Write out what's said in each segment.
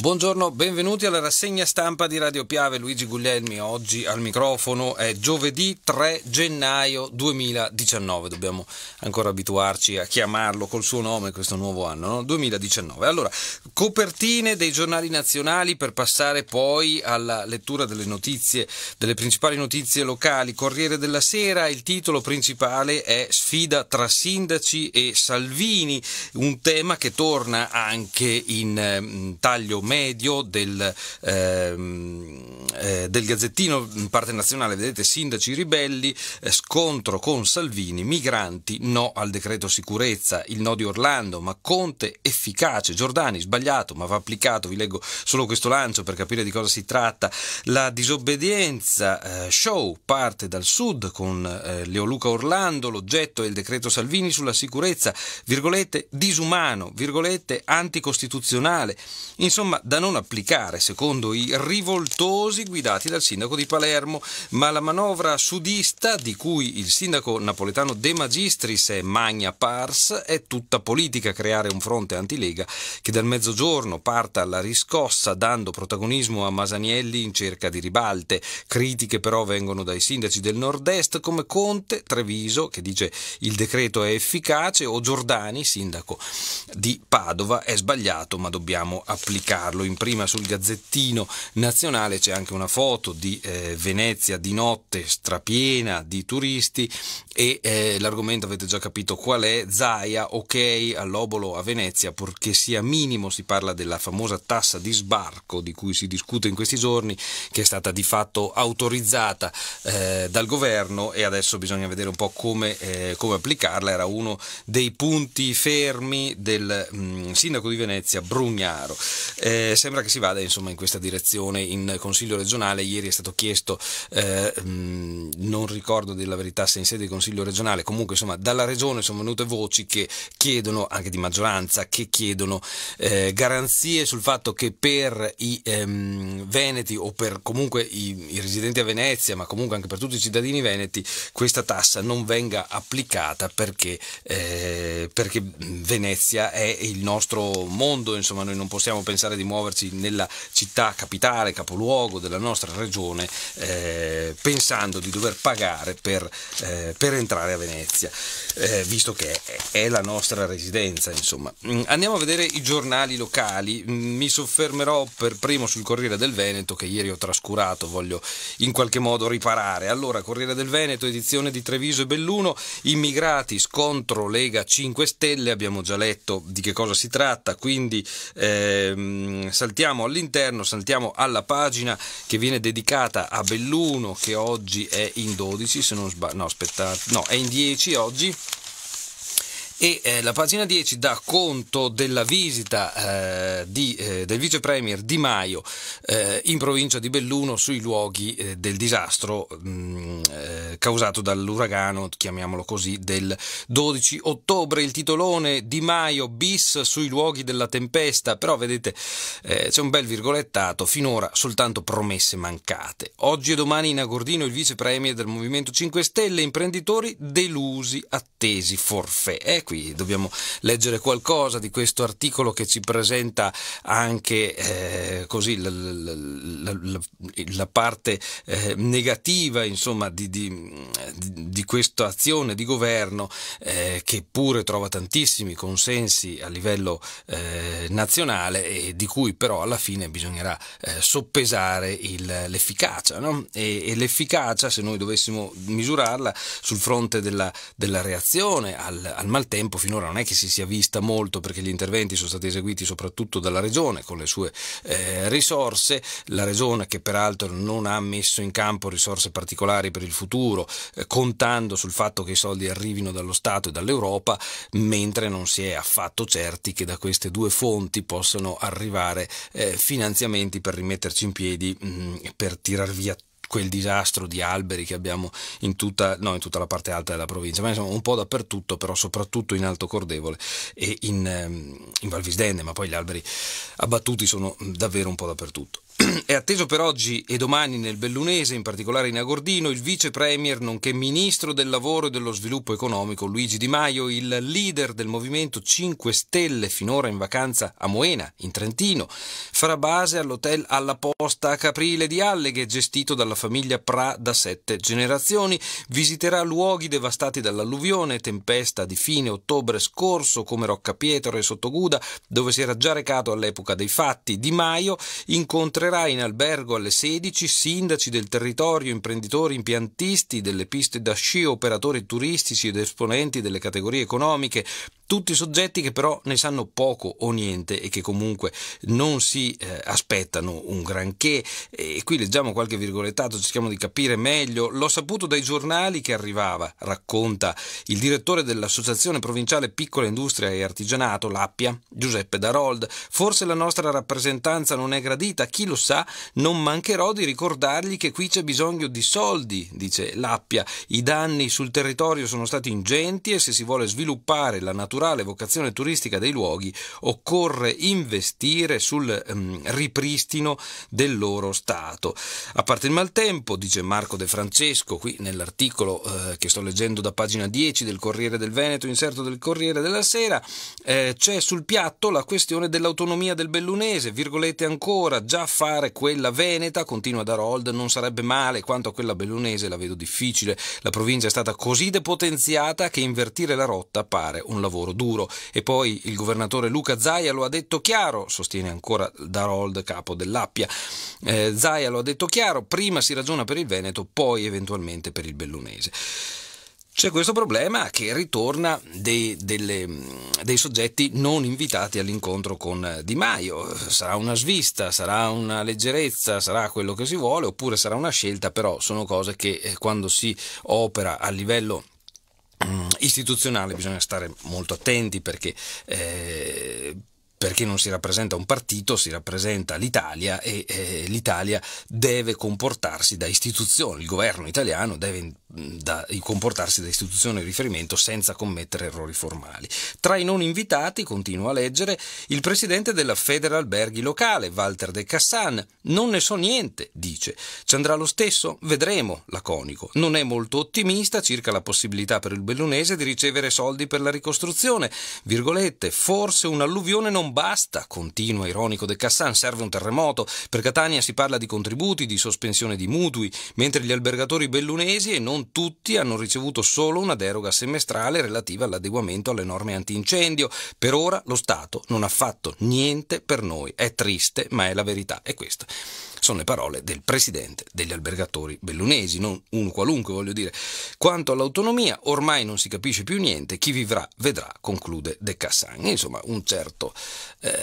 Buongiorno, benvenuti alla rassegna stampa di Radio Piave. Luigi Guglielmi oggi al microfono è giovedì 3 gennaio 2019. Dobbiamo ancora abituarci a chiamarlo col suo nome questo nuovo anno, no? 2019. Allora, copertine dei giornali nazionali per passare poi alla lettura delle notizie, delle principali notizie locali. Corriere della Sera, il titolo principale è Sfida tra sindaci e Salvini, un tema che torna anche in mm, taglio medio del, ehm, eh, del Gazzettino, in parte nazionale, vedete sindaci ribelli, eh, scontro con Salvini, migranti, no al decreto sicurezza, il no di Orlando, ma Conte efficace, Giordani sbagliato, ma va applicato, vi leggo solo questo lancio per capire di cosa si tratta, la disobbedienza, eh, show parte dal sud con eh, Luca Orlando, l'oggetto è il decreto Salvini sulla sicurezza, virgolette disumano, virgolette anticostituzionale, insomma Insomma, da non applicare, secondo i rivoltosi guidati dal sindaco di Palermo. Ma la manovra sudista, di cui il sindaco napoletano De Magistris è magna pars, è tutta politica creare un fronte antilega che dal mezzogiorno parta alla riscossa dando protagonismo a Masanielli in cerca di ribalte. Critiche però vengono dai sindaci del nord-est come Conte, Treviso, che dice il decreto è efficace, o Giordani, sindaco di Padova, è sbagliato ma dobbiamo applicarlo. Carlo. In prima sul Gazzettino Nazionale c'è anche una foto di eh, Venezia di notte strapiena di turisti e eh, l'argomento avete già capito qual è, Zaia, ok, all'obolo a Venezia, purché sia minimo, si parla della famosa tassa di sbarco di cui si discute in questi giorni, che è stata di fatto autorizzata eh, dal governo e adesso bisogna vedere un po' come, eh, come applicarla, era uno dei punti fermi del mh, mm, sindaco di Venezia, Brugnaro. Eh, sembra che si vada insomma in questa direzione in Consiglio regionale, ieri è stato chiesto, mh, eh, mm, non ricordo della verità se in sede di Consiglio Consiglio regionale, comunque insomma dalla regione sono venute voci che chiedono, anche di maggioranza, che chiedono eh, garanzie sul fatto che per i ehm, veneti o per comunque i, i residenti a Venezia, ma comunque anche per tutti i cittadini veneti, questa tassa non venga applicata perché, eh, perché, Venezia è il nostro mondo, insomma noi non possiamo pensare di muoverci nella città capitale, capoluogo della nostra regione, eh, pensando di dover pagare per, eh, per per entrare a Venezia, eh, visto che è la nostra residenza, insomma. Mm, andiamo a vedere i giornali locali, mm, mi soffermerò per primo sul Corriere del Veneto che ieri ho trascurato, voglio in qualche modo riparare. Allora, Corriere del Veneto, edizione di Treviso e Belluno, immigrati, scontro Lega 5 Stelle, abbiamo già letto di che cosa si tratta, quindi eh, saltiamo all'interno, saltiamo alla pagina che viene dedicata a Belluno che oggi è in 12 se non sbaglio, no aspettate no è in 10 oggi e eh, la pagina 10 dà conto della visita eh, di, eh, del vice premier Di Maio eh, in provincia di Belluno sui luoghi eh, del disastro mh, mm, eh, causato dall'uragano, chiamiamolo così, del 12 ottobre. Il titolone Di Maio bis sui luoghi della tempesta, però vedete c'è un bel virgolettato, finora soltanto promesse mancate. Oggi e domani in Agordino il vice premier del Movimento 5 Stelle, imprenditori delusi, attesi forfè. Ecco qui, dobbiamo leggere qualcosa di questo articolo che ci presenta anche eh, così la, la, la, la parte eh, negativa insomma, di, di, di, questa azione di governo eh, che pure trova tantissimi consensi a livello eh, nazionale e di cui però alla fine bisognerà eh, soppesare l'efficacia no? e, e l'efficacia se noi dovessimo misurarla sul fronte della, della reazione al, al maltempo tempo finora non è che si sia vista molto perché gli interventi sono stati eseguiti soprattutto dalla Regione con le sue eh, risorse, la Regione che peraltro non ha messo in campo risorse particolari per il futuro, eh, contando sul fatto che i soldi arrivino dallo Stato e dall'Europa, mentre non si è affatto certi che da queste due fonti possano arrivare eh, finanziamenti per rimetterci in piedi, mh, mm, per tirar via quel disastro di alberi che abbiamo in tutta, no, in tutta la parte alta della provincia, ma insomma un po' dappertutto, però soprattutto in Alto Cordevole e in, ehm, in Val ma poi gli alberi abbattuti sono davvero un po' dappertutto. È atteso per oggi e domani nel Bellunese, in particolare in Agordino, il vice premier nonché ministro del lavoro e dello sviluppo economico Luigi Di Maio, il leader del movimento 5 Stelle, finora in vacanza a Moena, in Trentino, farà base all'hotel Alla Posta a Caprile di Alleghe, gestito dalla famiglia Pra da sette generazioni. Visiterà luoghi devastati dall'alluvione, e tempesta di fine ottobre scorso come Rocca Pietro e Sottoguda, dove si era già recato all'epoca dei fatti. Di Maio incontrerà Ospiterà in albergo alle 16 sindaci del territorio, imprenditori, impiantisti delle piste da sci, operatori turistici ed esponenti delle categorie economiche, tutti soggetti che però ne sanno poco o niente e che comunque non si eh, aspettano un granché. E qui leggiamo qualche virgolettato, cerchiamo di capire meglio. L'ho saputo dai giornali che arrivava, racconta il direttore dell'Associazione Provinciale Piccola Industria e Artigianato, l'Appia, Giuseppe Darold. Forse la nostra rappresentanza non è gradita, chi lo sa, non mancherò di ricordargli che qui c'è bisogno di soldi, dice l'Appia. I danni sul territorio sono stati ingenti e se si vuole sviluppare la natura naturale vocazione turistica dei luoghi, occorre investire sul um, ripristino del loro stato. A parte il maltempo, dice Marco De Francesco, qui nell'articolo eh, che sto leggendo da pagina 10 del Corriere del Veneto, inserto del Corriere della Sera, eh, c'è sul piatto la questione dell'autonomia del Bellunese, virgolette ancora, già fare quella veneta, continua da Rold, non sarebbe male, quanto a quella bellunese la vedo difficile, la provincia è stata così depotenziata che invertire la rotta pare un lavoro lavoro duro. E poi il governatore Luca Zaia lo ha detto chiaro, sostiene ancora Darold, capo dell'Appia. Eh, Zaia lo ha detto chiaro, prima si ragiona per il Veneto, poi eventualmente per il Bellunese. C'è questo problema che ritorna dei, delle, mm, dei, soggetti non invitati all'incontro con eh, Di Maio. Sarà una svista, sarà una leggerezza, sarà quello che si vuole, oppure sarà una scelta, però sono cose che eh, quando si opera a livello Mm, istituzionale bisogna stare molto attenti perché eh, perché non si rappresenta un partito, si rappresenta l'Italia e eh, l'Italia deve comportarsi da istituzione, il governo italiano deve mm, da, comportarsi da istituzione di riferimento senza commettere errori formali. Tra i non invitati, continua a leggere, il presidente della Federalberghi locale, Walter De Cassan, non ne so niente, dice. Ci andrà lo stesso? Vedremo, laconico. Non è molto ottimista circa la possibilità per il bellunese di ricevere soldi per la ricostruzione. Virgolette, forse un'alluvione non basta, continua ironico De Cassan, serve un terremoto. Per Catania si parla di contributi, di sospensione di mutui, mentre gli albergatori bellunesi e non tutti hanno ricevuto solo una deroga semestrale relativa all'adeguamento alle norme antincendio. Per ora lo Stato non ha fatto niente per noi. È triste, ma è la verità. È questo sono le parole del presidente degli albergatori bellunesi, non uno qualunque, voglio dire. Quanto all'autonomia, ormai non si capisce più niente, chi vivrà vedrà, conclude De Cassan. Insomma, un certo eh,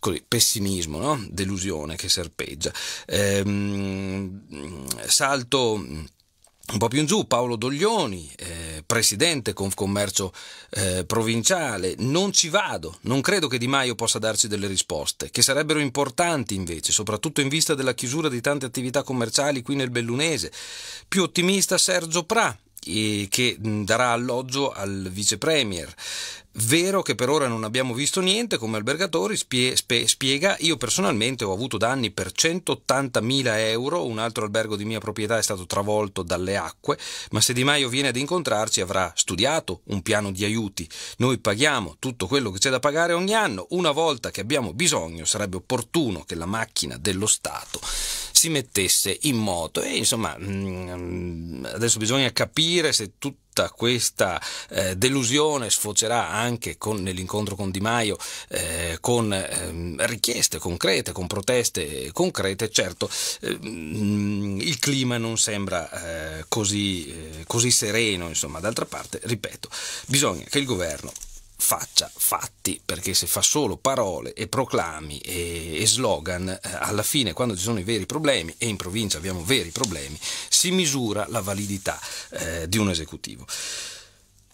così, pessimismo, no? delusione che serpeggia. Ehm, salto un po' più in giù, Paolo Doglioni. Eh, presidente Confcommercio eh, provinciale, non ci vado, non credo che Di Maio possa darci delle risposte, che sarebbero importanti invece, soprattutto in vista della chiusura di tante attività commerciali qui nel Bellunese. Più ottimista Sergio Pra, eh, che darà alloggio al vice premier. Vero che per ora non abbiamo visto niente, come Albergatori spie, spie, spiega, io personalmente ho avuto danni per 180.000 euro, un altro albergo di mia proprietà è stato travolto dalle acque, ma se Di Maio viene ad incontrarci avrà studiato un piano di aiuti. Noi paghiamo tutto quello che c'è da pagare ogni anno, una volta che abbiamo bisogno sarebbe opportuno che la macchina dello Stato si mettesse in moto e insomma mm, adesso bisogna capire se tutto tutta questa eh, delusione sfocerà anche con, nell'incontro con Di Maio eh, con ehm, richieste concrete, con proteste concrete, certo ehm, il clima non sembra eh, così, eh, così sereno, insomma d'altra parte, ripeto, bisogna che il governo faccia fatti, perché se fa solo parole e proclami e, e slogan, eh, alla fine quando ci sono i veri problemi, e in provincia abbiamo veri problemi, si misura la validità eh, di un esecutivo.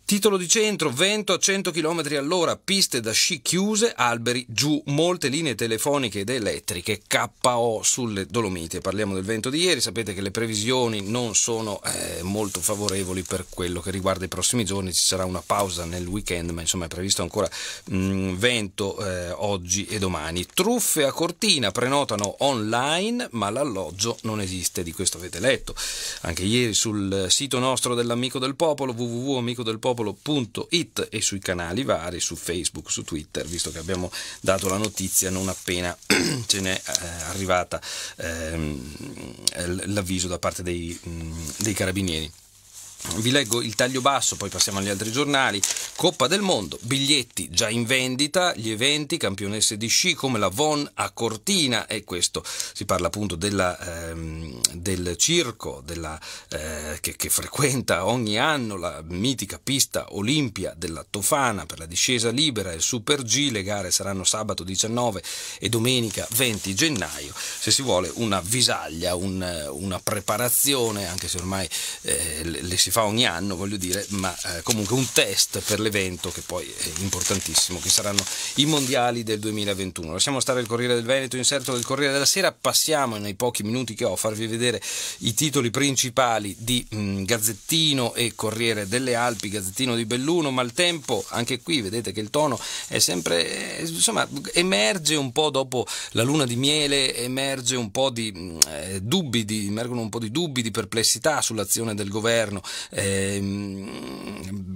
Titolo di centro, vento a 100 km all'ora, piste da sci chiuse, alberi giù, molte linee telefoniche ed elettriche, KO sulle Dolomiti. Parliamo del vento di ieri, sapete che le previsioni non sono eh, molto favorevoli per quello che riguarda i prossimi giorni, ci sarà una pausa nel weekend, ma insomma è previsto ancora mh, mm, vento eh, oggi e domani. Truffe a Cortina prenotano online, ma l'alloggio non esiste, di questo avete letto anche ieri sul sito nostro dell'Amico del Popolo, www.amico del popolo popolo.it e sui canali vari, su Facebook, su Twitter, visto che abbiamo dato la notizia non appena ce n'è eh, arrivata ehm, l'avviso da parte dei, mm, dei carabinieri vi leggo il taglio basso, poi passiamo agli altri giornali. Coppa del Mondo, biglietti già in vendita, gli eventi, campionesse di sci come la Von a Cortina e questo si parla appunto della, ehm, del circo della, eh, che, che, frequenta ogni anno la mitica pista Olimpia della Tofana per la discesa libera e il Super G, le gare saranno sabato 19 e domenica 20 gennaio. Se si vuole una visaglia, un, una preparazione, anche se ormai eh, le si fa ogni anno, voglio dire, ma eh, comunque un test per l'evento che poi è importantissimo, che saranno i mondiali del 2021. Lasciamo stare il Corriere del Veneto, inserto del Corriere della Sera, passiamo nei pochi minuti che ho a farvi vedere i titoli principali di mh, mm, Gazzettino e Corriere delle Alpi, Gazzettino di Belluno, ma il tempo, anche qui vedete che il tono è sempre, eh, insomma, emerge un po' dopo la luna di miele, emerge un po' di mm, eh, dubbi, di, emergono un po' di dubbi, di perplessità sull'azione del governo Ehm,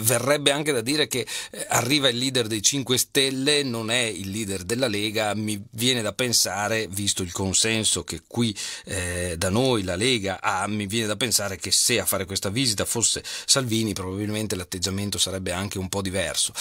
verrebbe anche da dire che eh, arriva il leader dei 5 Stelle, non è il leader della Lega, mi viene da pensare, visto il consenso che qui eh, da noi la Lega ha, mi viene da pensare che se a fare questa visita fosse Salvini probabilmente l'atteggiamento sarebbe anche un po' diverso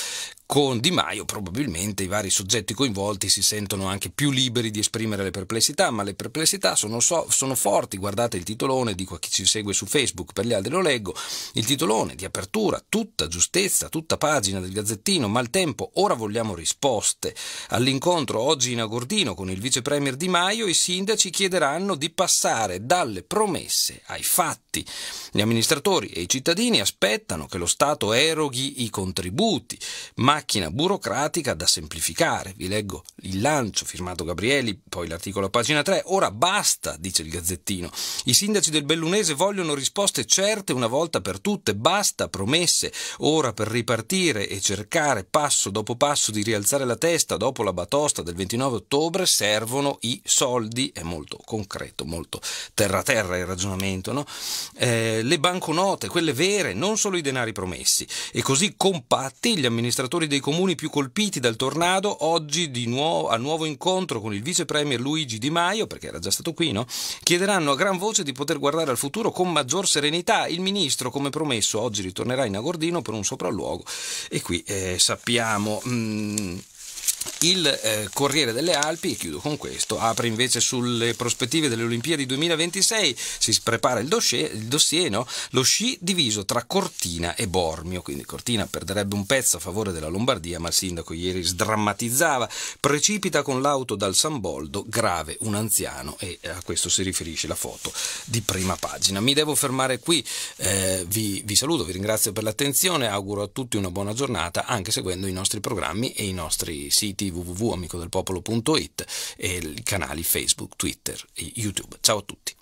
con Di Maio probabilmente i vari soggetti coinvolti si sentono anche più liberi di esprimere le perplessità, ma le perplessità sono, so, sono, forti, guardate il titolone, dico a chi ci segue su Facebook, per gli altri lo leggo. Il titolone di apertura, tutta giustezza, tutta pagina del Gazzettino, maltempo, ora vogliamo risposte. All'incontro oggi in Agordino con il vice premier Di Maio i sindaci chiederanno di passare dalle promesse ai fatti. Gli amministratori e i cittadini aspettano che lo Stato eroghi i contributi, macchina burocratica da semplificare. Vi leggo il lancio firmato Gabrielli, poi l'articolo a pagina 3. Ora basta, dice il Gazzettino. I sindaci del Bellunese vogliono risposte certe Capite una volta per tutte, basta promesse, ora per ripartire e cercare passo dopo passo di rialzare la testa dopo la batosta del 29 ottobre servono i soldi, è molto concreto, molto terra-terra il ragionamento, no? eh, le banconote, quelle vere, non solo i denari promessi. E così compatti gli amministratori dei comuni più colpiti dal tornado, oggi nuovo, a nuovo incontro con il vice premier Luigi Di Maio, perché era già stato qui, no? chiederanno a gran voce di poter guardare al futuro con maggior serenità il ministro, come promesso, oggi ritornerà in Agordino per un sopralluogo e qui eh, sappiamo... Mh, mm, il eh, Corriere delle Alpi, e chiudo con questo, apre invece sulle prospettive delle Olimpiadi 2026, si prepara il dossier, il dossier no? lo sci diviso tra Cortina e Bormio, quindi Cortina perderebbe un pezzo a favore della Lombardia, ma il sindaco ieri sdrammatizzava, precipita con l'auto dal San Boldo, grave un anziano e eh, a questo si riferisce la foto di prima pagina. Mi devo fermare qui, eh, vi, vi saluto, vi ringrazio per l'attenzione, auguro a tutti una buona giornata anche seguendo i nostri programmi e i nostri siti siti www.amicodelpopolo.it e i canali Facebook, Twitter e YouTube. Ciao a tutti.